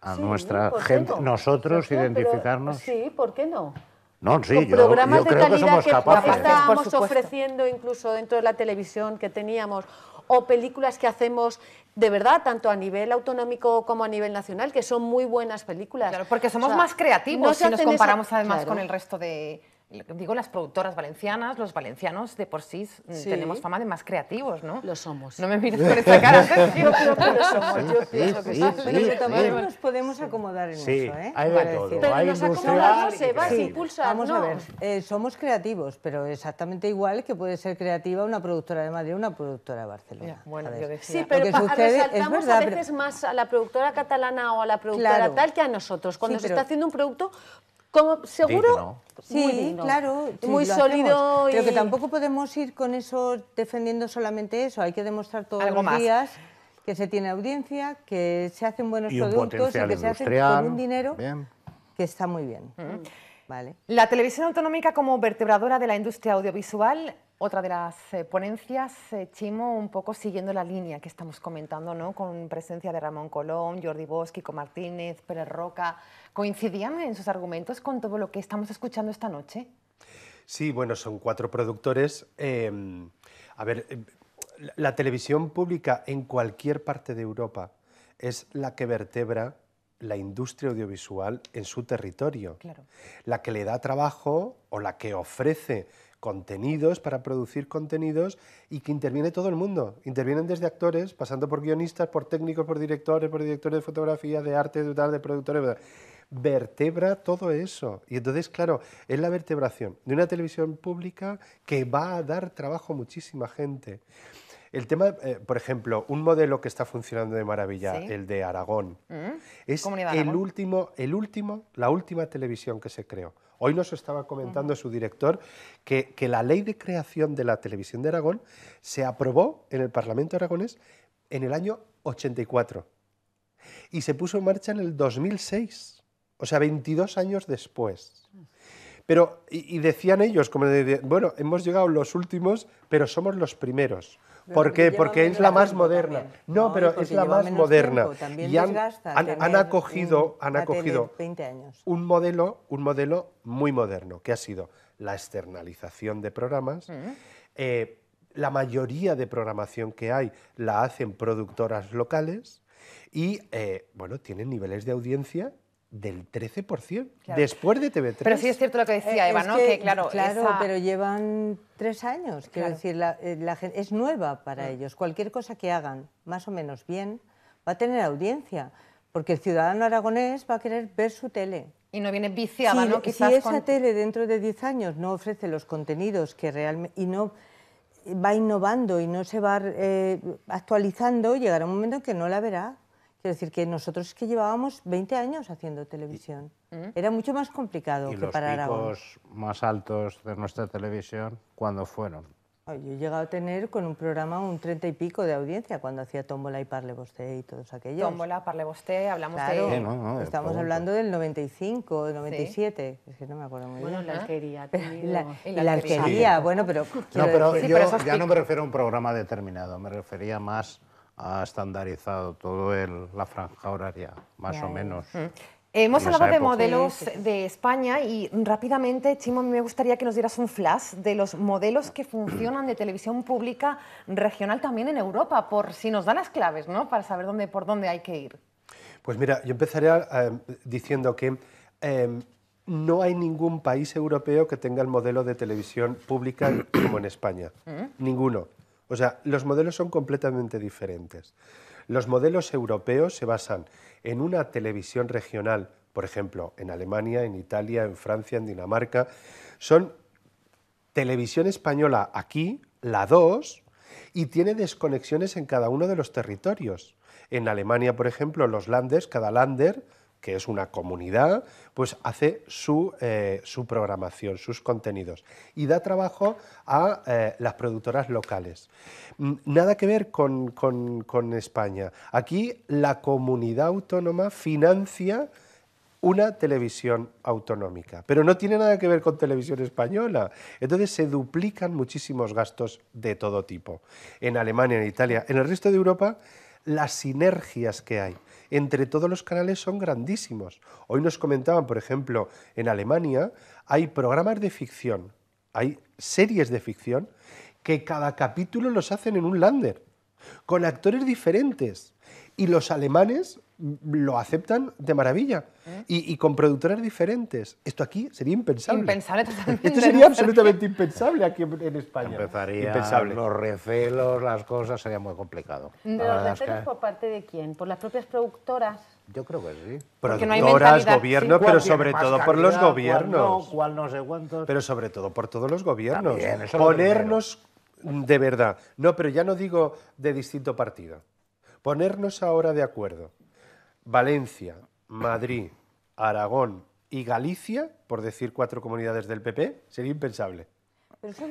a nuestra gente, nosotros, identificarnos. sí, ¿por qué no? No, sí, yo, programas de creo calidad que somos capaces. Que estábamos ofreciendo incluso dentro de la televisión que teníamos, o películas que hacemos de verdad, tanto a nivel autonómico como a nivel nacional, que son muy buenas películas. Claro, porque somos más creativos si nos comparamos además con el resto de, digo las productoras valencianas, los valencianos de por mm, sí, tenemos fama de más creativos, ¿no? Lo somos. No me mires [LAUGHS] con esta cara. yo creo que lo somos, yo pienso que sí. sí, sí nos podemos acomodar en eso, ¿eh? Hay de todo. Pero nos acomodamos, se va, se impulsa. Vamos a ver, eh, somos creativos, pero exactamente igual que puede ser creativa una productora de Madrid o una productora de Barcelona. bueno, yo sí, pero sucede, resaltamos a veces más a la productora catalana o a la productora tal que a nosotros. Cuando se está haciendo un producto seguro sí claro muy sólido y... pero que tampoco podemos ir con eso defendiendo solamente eso hay que demostrar todos los días que se tiene audiencia que se hacen buenos productos y que se hace con un dinero que está muy bien mm. vale la televisión autonómica como vertebradora de la industria audiovisual otra de las eh, ponencias, eh, Chimo, un poco siguiendo la línea que estamos comentando, ¿no? con presencia de Ramón Colón, Jordi Bosch, Kiko Martínez, Pérez Roca. ¿Coincidían en sus argumentos con todo lo que estamos escuchando esta noche? Sí, bueno, son cuatro productores. Em, a ver, em, la televisión pública en cualquier parte de Europa es la que vertebra la industria audiovisual en su territorio, la que le da trabajo o la que ofrece contenidos, para producir contenidos y que interviene todo el mundo. Intervienen desde actores, pasando por guionistas, por técnicos, por directores, por directores de fotografía, de arte, de de productores. Vertebra todo eso. Y entonces, claro, es la vertebración de una televisión pública que va a dar trabajo a muchísima gente. El tema, eh, por ejemplo, un modelo que está funcionando de maravilla, el de Aragón, mm. es el último, el último, la última televisión que se creó. Hoy nos estaba comentando su director que, la ley de creación de la televisión de Aragón se aprobó en el Parlamento aragonés en el año 84 y se puso en marcha en el 2006, o sea, 22 años después. Pero, y, decían ellos, como bueno, hemos llegado los últimos, pero somos los primeros. ¿Por qué? porque es la más moderna. no, pero es la más moderna. y han, acogido, un, Un, modelo, un modelo muy moderno, que ha sido la externalización de programas. Mm. Eh, la mayoría de programación que hay la hacen productoras locales y eh, bueno, tienen niveles de audiencia del 13% después de TV3. Pero sí es cierto lo que decía eh, Eva, ¿no? Que, claro, claro pero llevan tres años. Quiero decir, la, eh, es nueva para ellos. Cualquier cosa que hagan, más o menos bien, va a tener audiencia, porque el ciudadano aragonés va a querer ver su tele. Y no viene viciada, ¿no? Quizás si esa tele dentro de 10 años no ofrece los contenidos que realmente... y no va innovando y no se va eh, actualizando, llegará un momento en que no la verá. Es decir que nosotros es que llevábamos 20 años haciendo televisión. ¿Mm? Era mucho más complicado que para Aragón. los picos más altos de nuestra televisión cuando fueron? Yo he llegado a tener con un programa un 30 y pico de audiencia cuando hacía Tómbola y parlebosté y todos aquellos. Tómbola, parlebosté hablamos de... estamos hablando del 95, 97, es que no me acuerdo muy bueno, bien. Bueno, la alquería. La, la, bueno, pero... No, pero yo ya no me refiero a un programa determinado, me refería más ha estandarizado toda la franja horaria, más o menos. Hemos hablado de modelos de España y rápidamente, Chimo, me gustaría que nos dieras un flash de los modelos que funcionan de televisión pública regional también en Europa, por si nos dan las claves, ¿no? Para saber dónde, por dónde hay que ir. Pues mira, yo empezaría eh, diciendo que em, no hay ningún país europeo que tenga el modelo de televisión pública como en España. Mm. Ninguno. O sea, los modelos son completamente diferentes. Los modelos europeos se basan en una televisión regional, por ejemplo, en Alemania, en Italia, en Francia, en Dinamarca. Son televisión española aquí, la 2, y tiene desconexiones en cada uno de los territorios. En Alemania, por ejemplo, los Landes, cada Lander que es una comunidad, pues hace eh, su, programación, sus contenidos y da trabajo a eh, las productoras locales. Mm, nada que ver con, España. Aquí la comunidad autónoma financia una televisión autonómica, pero no tiene nada que ver con televisión española. Entonces se duplican muchísimos gastos de todo tipo. En Alemania, en Italia, en el resto de Europa, las sinergias que hay entre todos los canales son grandísimos. Hoy nos comentaban, por ejemplo, en Alemania hay programas de ficción, hay series de ficción que cada capítulo los hacen en un lander, con actores diferentes. Y los alemanes lo aceptan de maravilla. ¿Eh? Y, con productores diferentes. Esto aquí sería impensable. Impensable Esto sería absolutamente impensable aquí en España. Empezaría los recelos, las cosas, sería muy complicado. ¿Los recelos por parte de quién? ¿Por las propias productoras? Yo creo que sí. productoras, gobierno, pero sobre todo por los gobiernos. Pero sobre todo por todos los gobiernos. Ponernos de verdad. No, pero ya no digo de distinto partido. Ponernos ahora de acuerdo Valencia, Madrid, Aragón y Galicia, por decir cuatro comunidades del PP, sería impensable.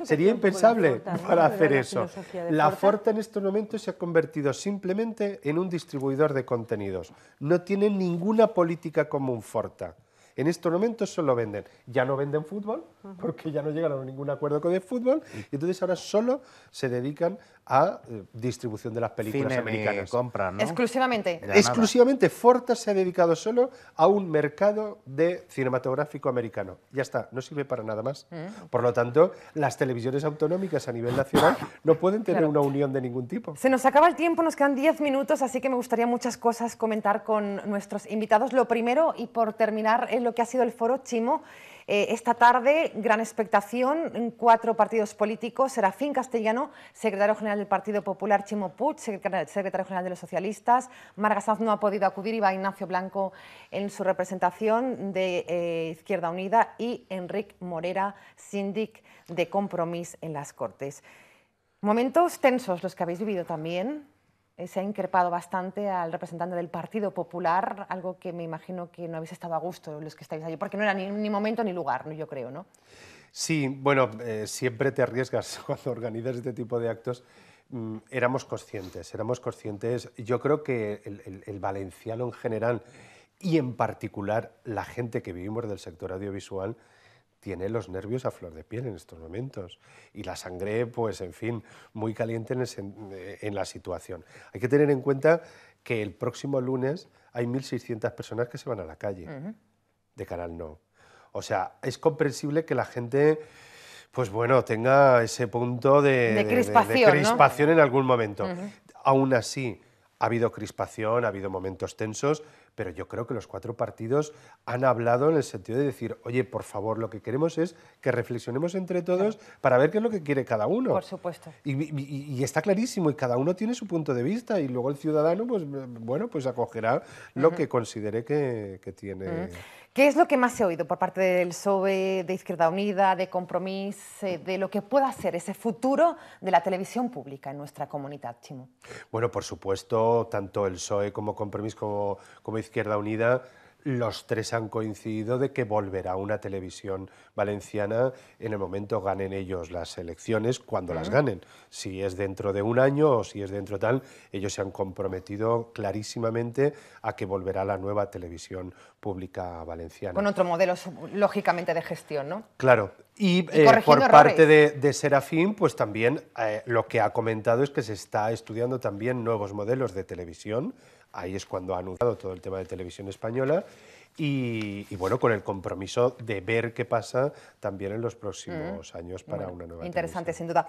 sería impensable para hacer eso. La, Forta en estos momentos se ha convertido simplemente en un distribuidor de contenidos. No tiene ninguna política común Forta. En estos momentos solo venden. Ya no venden fútbol, porque ya no llegaron a ningún acuerdo con el fútbol, y entonces ahora solo se dedican a eh, distribución de las películas Cine americanas. Compra, Exclusivamente. Exclusivamente. Forta se ha dedicado solo a un mercado de cinematográfico americano. Ya está, no sirve para nada más. Mm. Por lo tanto, las televisiones autonómicas a nivel nacional no pueden tener una unión de ningún tipo. Se nos acaba el tiempo, nos quedan 10 minutos, así que me gustaría muchas cosas comentar con nuestros invitados. Lo primero, y por terminar, es lo que ha sido el foro Chimo. Eh, esta tarde, gran expectación, cuatro partidos políticos, Serafín Castellano, secretario general del Partido Popular, Chimo Puig, secretario general de los socialistas, Marga Sanz no ha podido acudir y va Ignacio Blanco en su representación de eh, Izquierda Unida y Enric Morera, síndic de Compromís en las Cortes. Momentos tensos los que habéis vivido también, eh, se ha increpado bastante al representante del Partido Popular, algo que me imagino que no habéis estado a gusto los que estáis allí, porque no era ni, momento ni lugar, yo creo, ¿no? Sí, bueno, eh, siempre te arriesgas [LAUGHS] cuando organizas este tipo de actos. Mm, éramos conscientes, éramos conscientes. Yo creo que el, el valenciano en general y en particular la gente que vivimos del sector audiovisual tiene los nervios a flor de piel en estos momentos y la sangre, pues en fin, muy caliente en, eh, la situación. Hay que tener en cuenta que el próximo lunes hay 1.600 personas que se van a la calle de Canal No. O sea, es comprensible que la gente pues bueno, tenga ese punto de, crispación, en algún momento. Aún así, ha habido crispación, ha habido momentos tensos, pero yo creo que los cuatro partidos han hablado en el sentido de decir, oye, por favor, lo que queremos es que reflexionemos entre todos para ver qué es lo que quiere cada uno. Por supuesto. Y, está clarísimo, y cada uno tiene su punto de vista, y luego el ciudadano, pues bueno, pues acogerá lo que considere que, tiene. ¿Qué es lo que más se ha oído por parte del SOE, de Izquierda Unida, de Compromís, eh, de lo que pueda ser ese futuro de la televisión pública en nuestra comunidad, Chimo? Bueno, por supuesto, tanto el SOE como Compromís como Izquierda Unida los tres han coincidido de que volverá una televisión valenciana en el momento ganen ellos las elecciones, cuando las ganen. Si es dentro de un año o si es dentro tal, ellos se han comprometido clarísimamente a que volverá la nueva televisión pública valenciana. Con otro modelo, lógicamente, de gestión, ¿no? Claro. Y, eh, por parte de, Serafín, pues también eh, lo que ha comentado es que se está estudiando también nuevos modelos de televisión ahí es cuando ha anunciado todo el tema de televisión española y, bueno, con el compromiso de ver qué pasa también en los próximos mm. años para una nueva. Interesante, sin duda.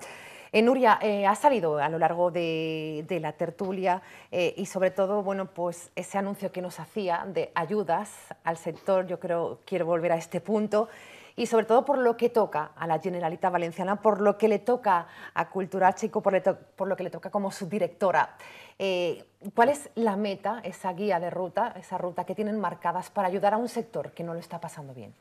Enuria eh, Nuria, eh, ha salido a lo largo de, la tertulia eh, y sobre todo, bueno, pues ese anuncio que nos hacía de ayudas al sector, yo creo, quiero volver a este punto y sobre todo por lo que toca a la Generalita Valenciana, por lo que le toca a Cultura Chico, por, lo que le toca como subdirectora. Eh, ¿Cuál es la meta, esa guía de ruta, esa ruta que tienen marcadas para ayudar a un sector que no lo está pasando bien?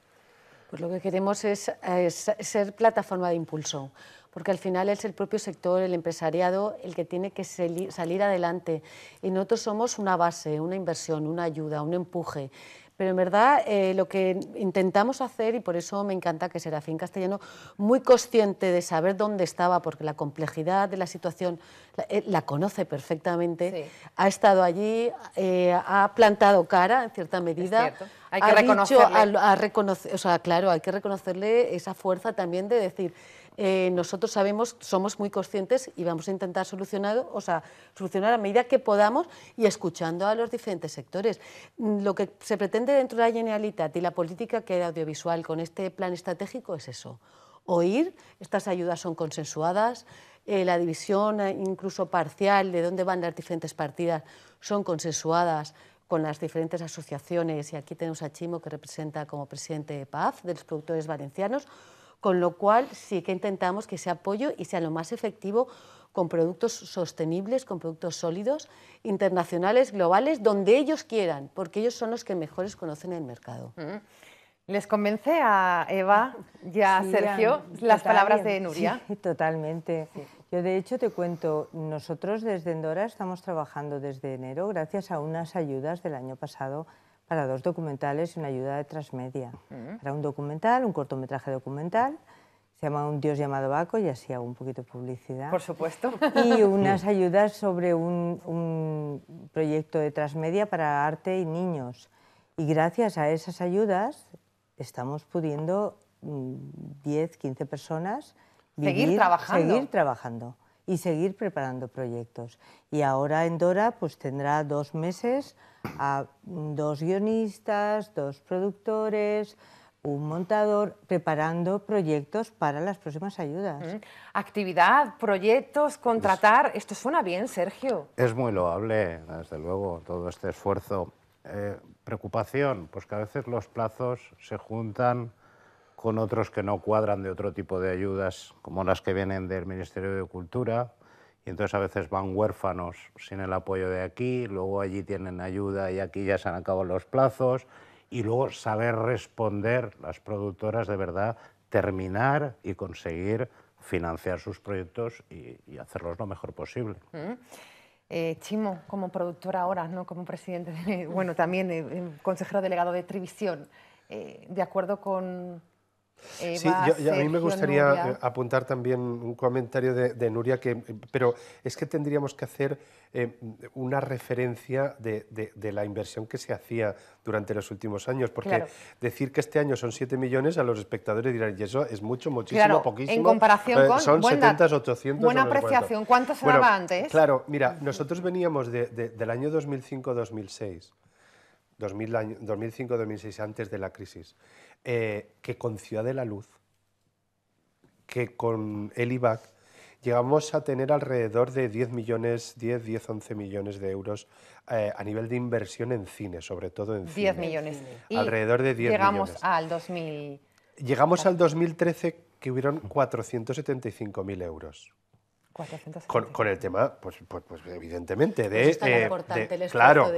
Pues lo que queremos es ser plataforma de impulso, porque al final es el propio sector, el empresariado, el que tiene que salir adelante. Y nosotros somos una base, una inversión, una ayuda, un empuje. Pero en verdad eh, lo que intentamos hacer, y por eso me encanta que Serafín Castellano, muy consciente de saber dónde estaba, porque la complejidad de la situación la, eh, conoce perfectamente, ha estado allí, eh, ha plantado cara en cierta medida. Hay que ha o sea, claro, hay que reconocerle esa fuerza también de decir eh, nosotros sabemos, somos muy conscientes y vamos a intentar solucionar, o sea, solucionar a medida que podamos y escuchando a los diferentes sectores. Mm, lo que se pretende dentro de la Generalitat y la política que audiovisual con este plan estratégico es eso, oír, estas ayudas son consensuadas, eh, la división eh, incluso parcial de dónde van las diferentes partidas son consensuadas, con las diferentes asociaciones, y aquí tenemos a Chimo, que representa como presidente de PAF, de los productores valencianos, con lo cual sí que intentamos que ese apoyo y sea lo más efectivo con productos sostenibles, con productos sólidos, internacionales, globales, donde ellos quieran, porque ellos son los que mejores conocen el mercado. Mm. ¿Les convence a Eva y a [LAUGHS] Sergio las palabras de Nuria? [LAUGHS] totalmente. Yo de hecho te cuento, nosotros desde Endora estamos trabajando desde enero gracias a unas ayudas del año pasado para dos documentales y una ayuda de transmedia. Para mm. un documental, un cortometraje documental, se llama Un dios llamado Baco y así hago un poquito de publicidad. Por supuesto. Y [LAUGHS] unas ayudas sobre un, proyecto de transmedia para arte y niños. Y gracias a esas ayudas estamos pudiendo 10, mm, 15 personas seguir trabajando. Seguir trabajando y seguir preparando proyectos. Y ahora Endora pues tendrá dos meses a dos guionistas, dos productores, un montador preparando proyectos para las próximas ayudas. Mm. Actividad, proyectos, contratar, esto suena bien, Sergio. Es muy loable, desde luego, todo este esfuerzo. Eh, preocupación, pues que a veces los plazos se juntan con otros que no cuadran de otro tipo de ayudas, como las que vienen del Ministerio de Cultura, y entonces a veces van huérfanos sin el apoyo de aquí, luego allí tienen ayuda y aquí ya se han acabado los plazos, y luego saber responder las productoras de verdad, terminar y conseguir financiar sus proyectos y, hacerlos lo mejor posible. Mm. Eh, Chimo, como productora ahora, ¿no? como presidente, [LAUGHS] bueno, también eh, eh, consejero delegado de Trivisión, de acuerdo con sí, a mí me gustaría eh, apuntar también un comentario de, Nuria, que, pero es que tendríamos que hacer eh, una referencia de, la inversión que se hacía durante los últimos años, porque decir que este año son 7 millones a los espectadores dirán, y eso es mucho, muchísimo, poquísimo. En comparación eh, con... Son buena, 70, 800... Buena apreciación, ¿cuánto, se bueno, antes? Claro, mira, nosotros veníamos del año 2005-2006. 2005-2006, antes de la crisis. Eh, que con Ciudad de la Luz, que con el IVAC, llegamos a tener alrededor de 10 millones, 10, 10, 11 millones de euros eh, a nivel de inversión en cine, sobre todo en cine. 10 millones. alrededor de 10 llegamos Al 2000... Llegamos al 2013 que hubieron 475.000 euros. 470. Con, el tema, pues, pues, pues evidentemente, pues de... Pues eh, importante el este claro,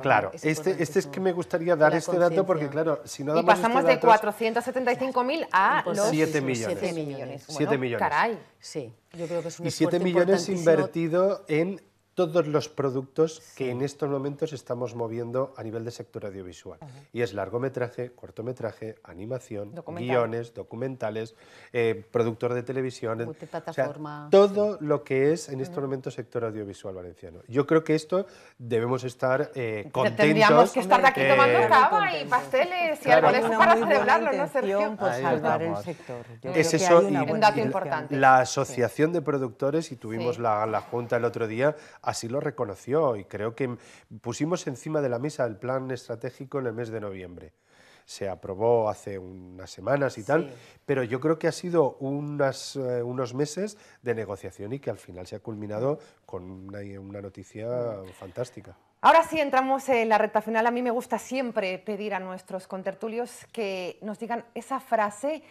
Claro, este, este es que me gustaría dar este dato porque, claro, si no damos Y pasamos de 475.000 a los 7 millones. 7 millones. Bueno, 7 millones. Caray, sí. Yo creo que es un Y 7 millones invertido en todos los productos que en estos momentos estamos moviendo a nivel de sector audiovisual. Y es largometraje, cortometraje, animación, guiones, documentales, eh, productor de televisión, o sea, todo lo que es en estos momentos sector audiovisual valenciano. Yo creo que esto debemos estar eh, contentos. Tendríamos que estar aquí eh, tomando cava y pasteles y algo de eso para celebrarlo, ¿no, Sergio? Por salvar el sector. Yo es creo eso que una y, un dato importante. La, Asociación de Productores, y tuvimos la, la junta el otro día, así lo reconoció y creo que pusimos encima de la mesa el plan estratégico en el mes de noviembre. Se aprobó hace unas semanas y tal, pero yo creo que ha sido unas, eh, unos meses de negociación y que al final se ha culminado con una, una noticia fantástica. Ahora sí, entramos en la recta final. A mí me gusta siempre pedir a nuestros contertulios que nos digan esa frase,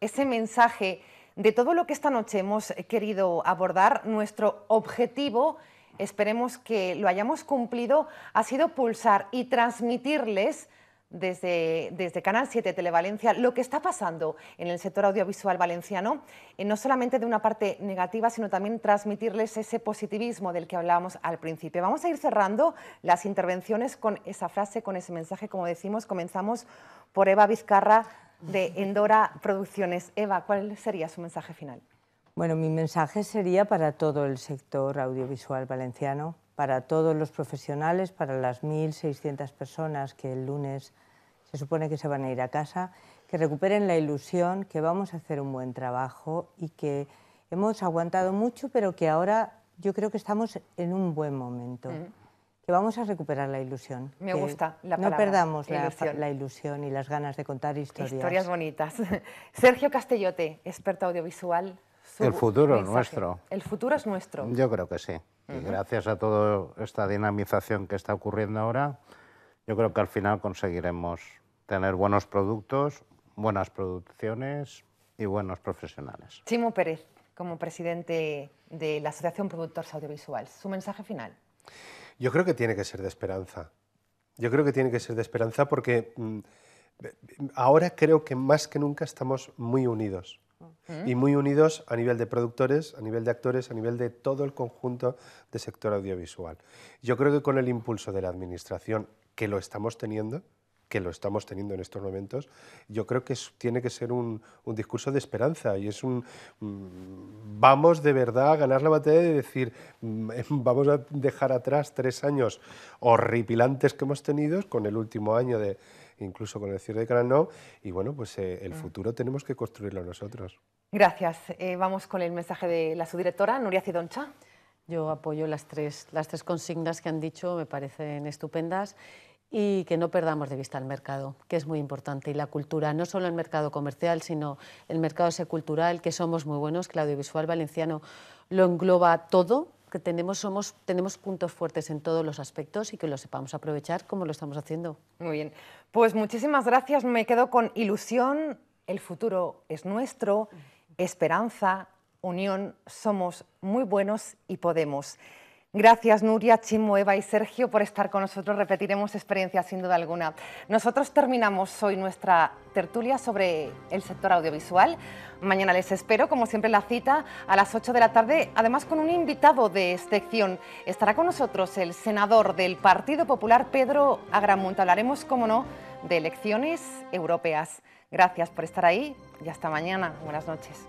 ese mensaje de todo lo que esta noche hemos querido abordar, nuestro objetivo esperemos que lo hayamos cumplido, ha sido pulsar y transmitirles desde, Canal 7 Televalencia lo que está pasando en el sector audiovisual valenciano, eh, no solamente de una parte negativa, sino también transmitirles ese positivismo del que hablábamos al principio. Vamos a ir cerrando las intervenciones con esa frase, con ese mensaje, como decimos, comenzamos por Eva Vizcarra de Endora Producciones. Eva, ¿cuál sería su mensaje final? Bueno, mi mensaje sería para todo el sector audiovisual valenciano, para todos los profesionales, para las 1.600 personas que el lunes se supone que se van a ir a casa, que recuperen la ilusión, que vamos a hacer un buen trabajo y que hemos aguantado mucho, pero que ahora yo creo que estamos en un buen momento. Mm. Que vamos a recuperar la ilusión. Me gusta la palabra. No perdamos la ilusión. la ilusión y las ganas de contar historias. Historias bonitas. [LAUGHS] Sergio Castellote, experto audiovisual, el futuro es nuestro. El futuro es nuestro. Yo creo que sí. Y gracias a toda esta dinamización que está ocurriendo ahora, yo creo que al final conseguiremos tener buenos productos, buenas producciones y buenos profesionales. Timo Pérez, como presidente de la Asociación Productores Audiovisuales, su mensaje final. Yo creo que tiene que ser de esperanza. Yo creo que tiene que ser de esperanza porque mm, ahora creo que más que nunca estamos muy unidos y muy unidos a nivel de productores, a nivel de actores, a nivel de todo el conjunto de sector audiovisual. Yo creo que con el impulso de la Administración, que lo estamos teniendo, que lo estamos teniendo en estos momentos, yo creo que tiene que ser un, discurso de esperanza y es un mm, vamos de verdad a ganar la batalla de decir mm, [LAUGHS] vamos a dejar atrás tres años horripilantes que hemos tenido con el último año de incluso con el cierre de Canal y bueno, pues eh, el mm. futuro tenemos que construirlo nosotros. Gracias. Eh, vamos con el mensaje de la subdirectora, Nuria Cidoncha. Yo apoyo las tres, las tres consignas que han dicho, me parecen estupendas y que no perdamos de vista el mercado, que es muy importante, y la cultura, no solo el mercado comercial, sino el mercado cultural, que somos muy buenos, que el audiovisual valenciano lo engloba todo, que tenemos, somos, tenemos puntos fuertes en todos los aspectos y que lo sepamos aprovechar como lo estamos haciendo. Muy bien, pues muchísimas gracias, me quedo con ilusión, el futuro es nuestro esperanza, unión, somos muy buenos y podemos. Gracias Nuria, Chimo, y Sergio por estar con nosotros. Repetiremos experiencias sin duda alguna. Nosotros terminamos hoy nuestra tertulia sobre el sector audiovisual. Mañana les espero, como siempre, la cita a las 8 de la tarde, además con un invitado de excepción. Estará con nosotros el senador del Partido Popular, Pedro Agramonte. Hablaremos, como no, de elecciones europeas. Gracias por estar ahí y hasta mañana. Buenas noches.